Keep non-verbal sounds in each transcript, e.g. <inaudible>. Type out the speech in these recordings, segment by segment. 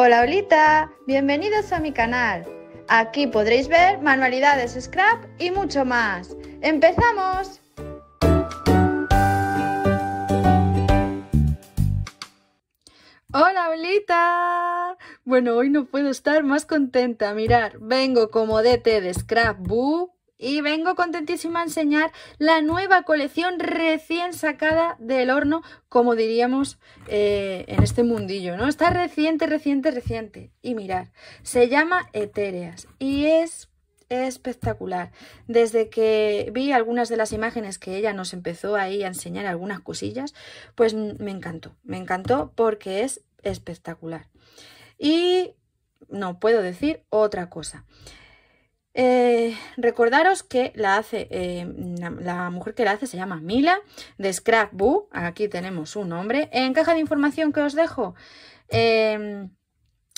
Hola, Olita, bienvenidos a mi canal. Aquí podréis ver manualidades scrap y mucho más. ¡Empezamos! Hola, Olita. Bueno, hoy no puedo estar más contenta. Mirar, vengo como DT de Scrapbook y vengo contentísima a enseñar la nueva colección recién sacada del horno, como diríamos eh, en este mundillo, ¿no? Está reciente, reciente, reciente. Y mirar, se llama Etéreas y es espectacular. Desde que vi algunas de las imágenes que ella nos empezó ahí a enseñar algunas cosillas, pues me encantó, me encantó porque es espectacular. Y no puedo decir otra cosa. Eh, recordaros que la hace, eh, la, mujer que la hace se llama Mila, de Scrapbook, aquí tenemos su nombre. En caja de información que os dejo em,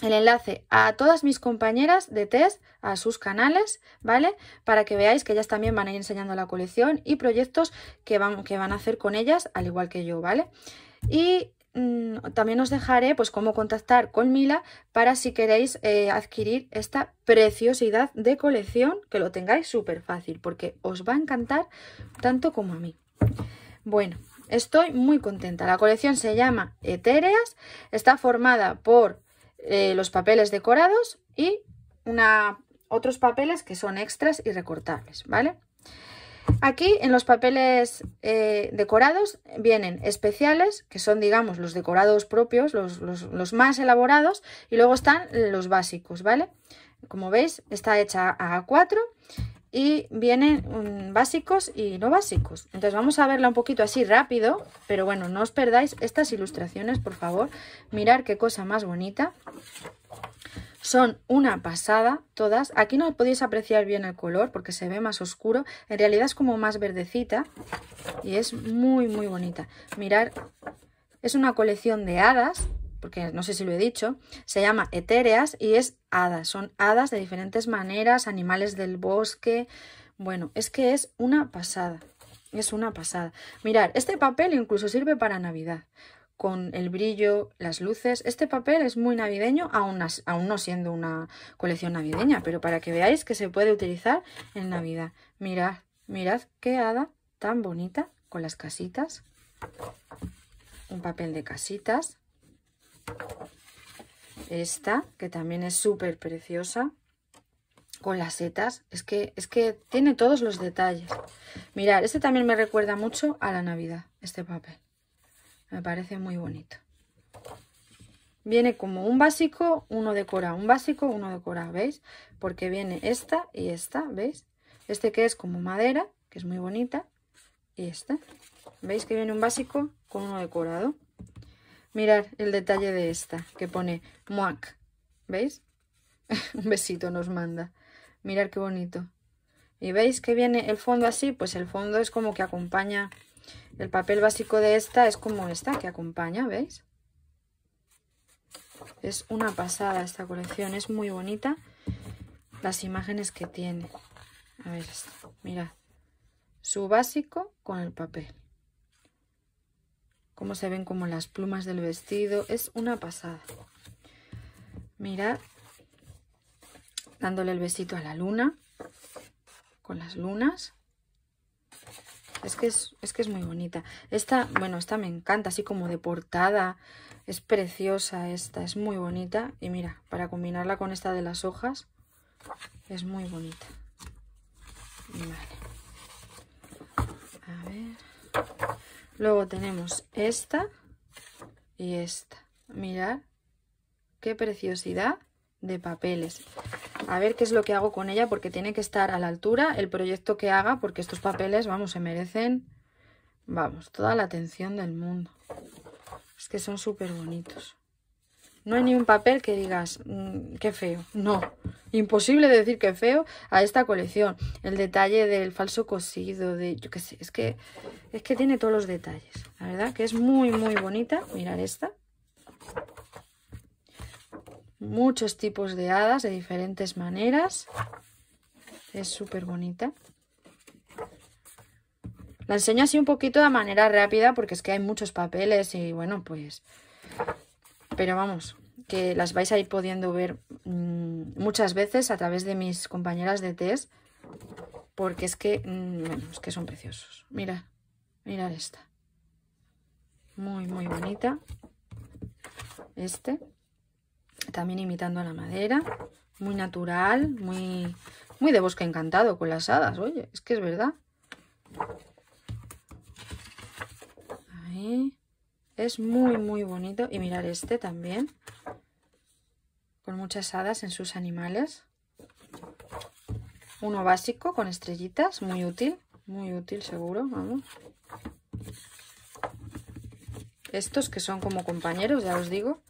el enlace a todas mis compañeras de test, a sus canales, ¿vale? Para que veáis que ellas también van a ir enseñando la colección y proyectos que van, que van a hacer con ellas, al igual que yo, ¿vale? Y Mm, también os dejaré pues cómo contactar con Mila para si queréis eh, adquirir esta preciosidad de colección, que lo tengáis súper fácil, porque os va a encantar tanto como a mí. Bueno, estoy muy contenta. La colección se llama Etéreas, está formada por eh, los papeles decorados y una, otros papeles que son extras y recortables, ¿vale? vale Aquí en los papeles eh, decorados vienen especiales, que son digamos los decorados propios, los, más elaborados, y luego están los básicos, ¿vale? Como veis está hecha a 4 y vienen mm, básicos y no básicos. Entonces vamos a verla un poquito así rápido, pero bueno, no os perdáis estas ilustraciones, por favor. Mirar qué cosa más bonita. Son una pasada todas. Aquí no podéis apreciar bien el color porque se ve más oscuro. En realidad es como más verdecita y es muy, muy bonita. Mirar, es una colección de hadas, porque no sé si lo he dicho. Se llama etéreas y es hadas. Son hadas de diferentes maneras, animales del bosque. Bueno, es que es una pasada. Es una pasada. Mirar, este papel incluso sirve para Navidad con el brillo, las luces. Este papel es muy navideño, aún, no siendo una colección navideña, pero para que veáis que se puede utilizar en Navidad. Mirad, mirad qué hada tan bonita con las casitas. Un papel de casitas. Esta, que también es súper preciosa. Con las setas. Es que, es que tiene todos los detalles. Mirad, este también me recuerda mucho a la Navidad, este papel. Me parece muy bonito. Viene como un básico, uno decorado, un básico, uno decorado, ¿veis? Porque viene esta y esta, ¿veis? Este que es como madera, que es muy bonita, y esta. ¿Veis que viene un básico con uno decorado? Mirad el detalle de esta, que pone muac, ¿veis? <laughs> un besito nos manda. Mirad qué bonito. Y veis que viene el fondo así, pues el fondo es como que acompaña el papel básico de esta es como esta que acompaña, ¿veis? Es una pasada esta colección, es muy bonita las imágenes que tiene. A ver, mirad. Su básico con el papel. Cómo se ven como las plumas del vestido, es una pasada. Mirad, dándole el besito a la luna, con las lunas. Es que es, que es muy bonita. Esta, bueno, esta me encanta, así como de portada. Es preciosa esta, es muy bonita. Y mira, para combinarla con esta de las hojas, es muy bonita. A ver. Luego tenemos esta y esta. Mirad qué preciosidad de papeles a ver qué es lo que hago con ella porque tiene que estar a la altura el proyecto que haga porque estos papeles, vamos, se merecen, vamos, toda la atención del mundo. Es que son súper bonitos. No hay ni un papel que digas, mm, qué feo. No, imposible decir qué feo a esta colección. El detalle del falso cosido, de yo qué sé, es que, es que tiene todos los detalles. La verdad que es muy, muy bonita. Mirar esta muchos tipos de hadas de diferentes maneras. Es súper bonita. La enseño así un poquito de manera rápida porque es que hay muchos papeles y bueno, pues... Pero vamos, que las vais a ir pudiendo ver mm, muchas veces a través de mis compañeras de test porque es que, mm, es que son preciosos. Mira, mirad esta. Muy, muy bonita. Este también imitando la madera, muy natural, muy, muy de bosque encantado con las hadas, oye, es que es verdad. Es muy, muy bonito. Y mirar este también, con muchas hadas en sus animales. Uno básico con estrellitas, muy útil, muy útil seguro, vamos. Estos que son como compañeros, ya os digo.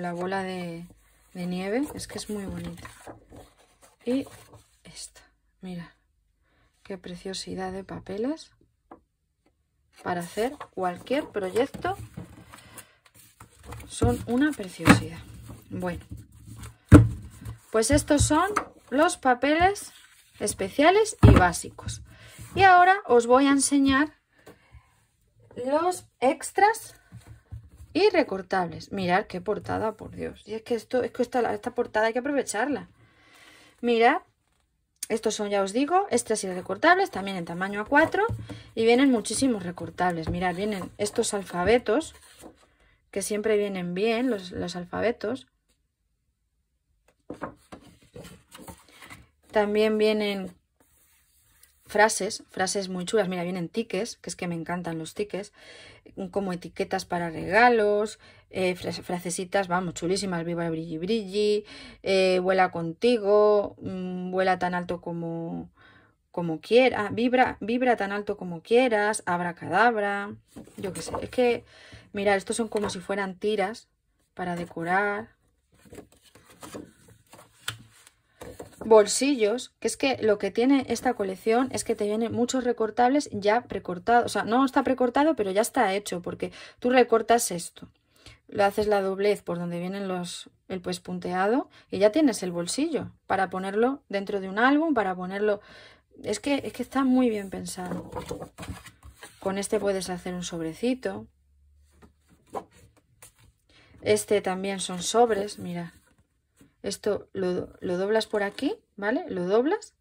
la bola de, de nieve. Es que es muy bonita. Y esta, mira, qué preciosidad de papeles para hacer cualquier proyecto. Son una preciosidad. Bueno, pues estos son los papeles especiales y básicos. Y ahora os voy a enseñar los extras y recortables. Mirad qué portada, por Dios. Y es que esto, es que esta, esta portada hay que aprovecharla. Mirad, estos son, ya os digo, estos y recortables, también en tamaño A4. Y vienen muchísimos recortables. Mirad, vienen estos alfabetos, que siempre vienen bien los, los alfabetos. También vienen frases, frases muy chulas. Mira, vienen tiques, que es que me encantan los tiques, como etiquetas para regalos, eh, frasecitas, vamos, chulísimas, viva brilli brilli, eh, vuela contigo, mm, vuela tan alto como como quiera, ah, vibra, vibra tan alto como quieras, abracadabra, yo qué sé, es que, mira, estos son como si fueran tiras para decorar bolsillos, que es que lo que tiene esta colección es que te vienen muchos recortables ya precortados, o sea, no está precortado, pero ya está hecho, porque tú recortas esto, lo haces la doblez por donde vienen los el pues punteado y ya tienes el bolsillo para ponerlo dentro de un álbum, para ponerlo... Es que, es que está muy bien pensado. Con este puedes hacer un sobrecito. Este también son sobres, mira, esto lo, doblas por aquí, ¿vale? Lo doblas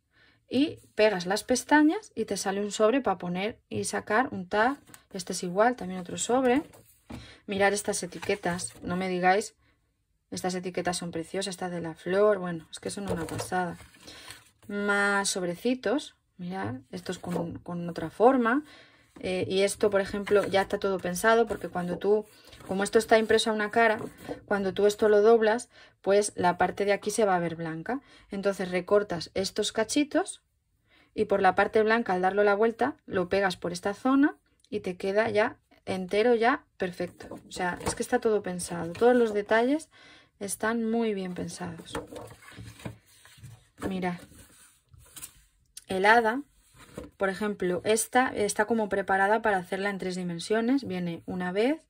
y pegas las pestañas y te sale un sobre para poner y sacar un tag. Este es igual, también otro sobre. Mirar estas etiquetas, no me digáis, estas etiquetas son preciosas, estas de la flor, bueno, es que son una pasada. Más sobrecitos, mirad, estos con, con otra forma. Eh, y esto, por ejemplo, ya está todo pensado porque cuando tú como esto está impreso a una cara, cuando tú esto lo doblas, pues la parte de aquí se va a ver blanca. Entonces recortas estos cachitos y por la parte blanca al darlo la vuelta lo pegas por esta zona y te queda ya entero, ya perfecto. O sea, es que está todo pensado. Todos los detalles están muy bien pensados. Mira, El hada, por ejemplo, esta está como preparada para hacerla en tres dimensiones. Viene una vez,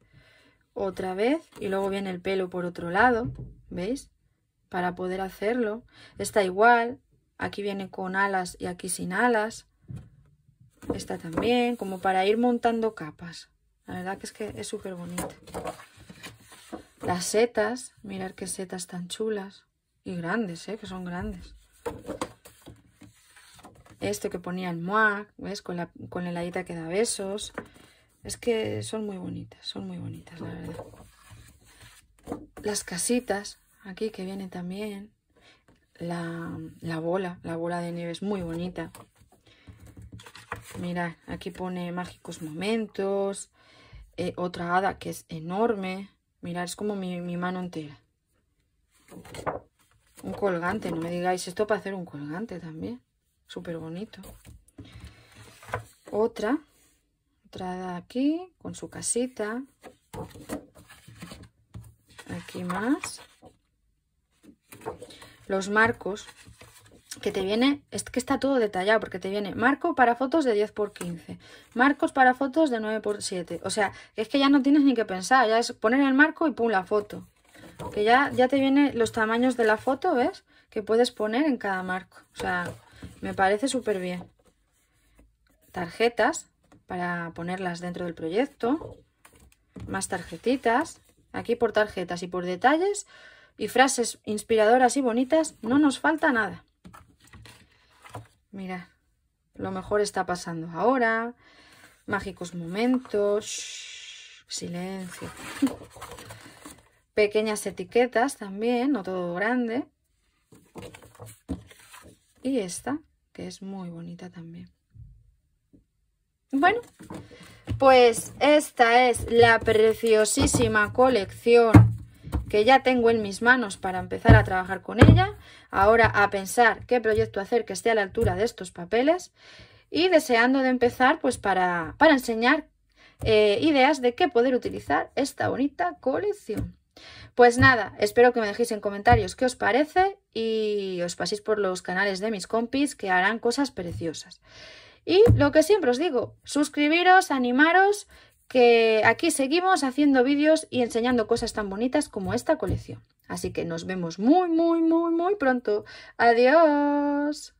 otra vez y luego viene el pelo por otro lado, ¿veis? Para poder hacerlo. Está igual, aquí viene con alas y aquí sin alas. Esta también, como para ir montando capas. La verdad que es que es súper bonito. Las setas, mirar qué setas tan chulas. Y grandes, ¿eh? Que son grandes. Esto que ponía el moac, ¿ves? Con, la, con que da besos. Es que son muy bonitas, son muy bonitas, la verdad. Las casitas, aquí que viene también. La, bola, la bola de nieve es muy bonita. Mira, aquí pone mágicos momentos. Eh, otra hada que es enorme. Mirad, es como mi, mi mano entera. Un colgante, no me digáis esto para hacer un colgante también. Súper bonito. Otra Entrada aquí, con su casita. Aquí más. Los marcos, que te viene, es que está todo detallado, porque te viene marco para fotos de 10 por 15, marcos para fotos de 9 por 7. O sea, es que ya no tienes ni que pensar, ya es poner el marco y pum, la foto. Que ya, ya te viene los tamaños de la foto, ¿ves? Que puedes poner en cada marco. O sea, me parece súper bien. Tarjetas, para ponerlas dentro del proyecto. Más tarjetitas. Aquí por tarjetas y por detalles y frases inspiradoras y bonitas, no nos falta nada. Mira, lo mejor está pasando ahora. Mágicos momentos. silencio. <laughs> Pequeñas etiquetas también, no todo grande. Y esta, que es muy bonita también. Bueno, pues esta es la preciosísima colección que ya tengo en mis manos para empezar a trabajar con ella. Ahora a pensar qué proyecto hacer que esté a la altura de estos papeles y deseando de empezar pues para, para enseñar eh, ideas de qué poder utilizar esta bonita colección. Pues nada, espero que me dejéis en comentarios qué os parece y os paséis por los canales de mis compis que harán cosas preciosas. Y lo que siempre os digo, suscribiros, animaros, que aquí seguimos haciendo vídeos y enseñando cosas tan bonitas como esta colección. Así que nos vemos muy, muy, muy, muy pronto. Adiós.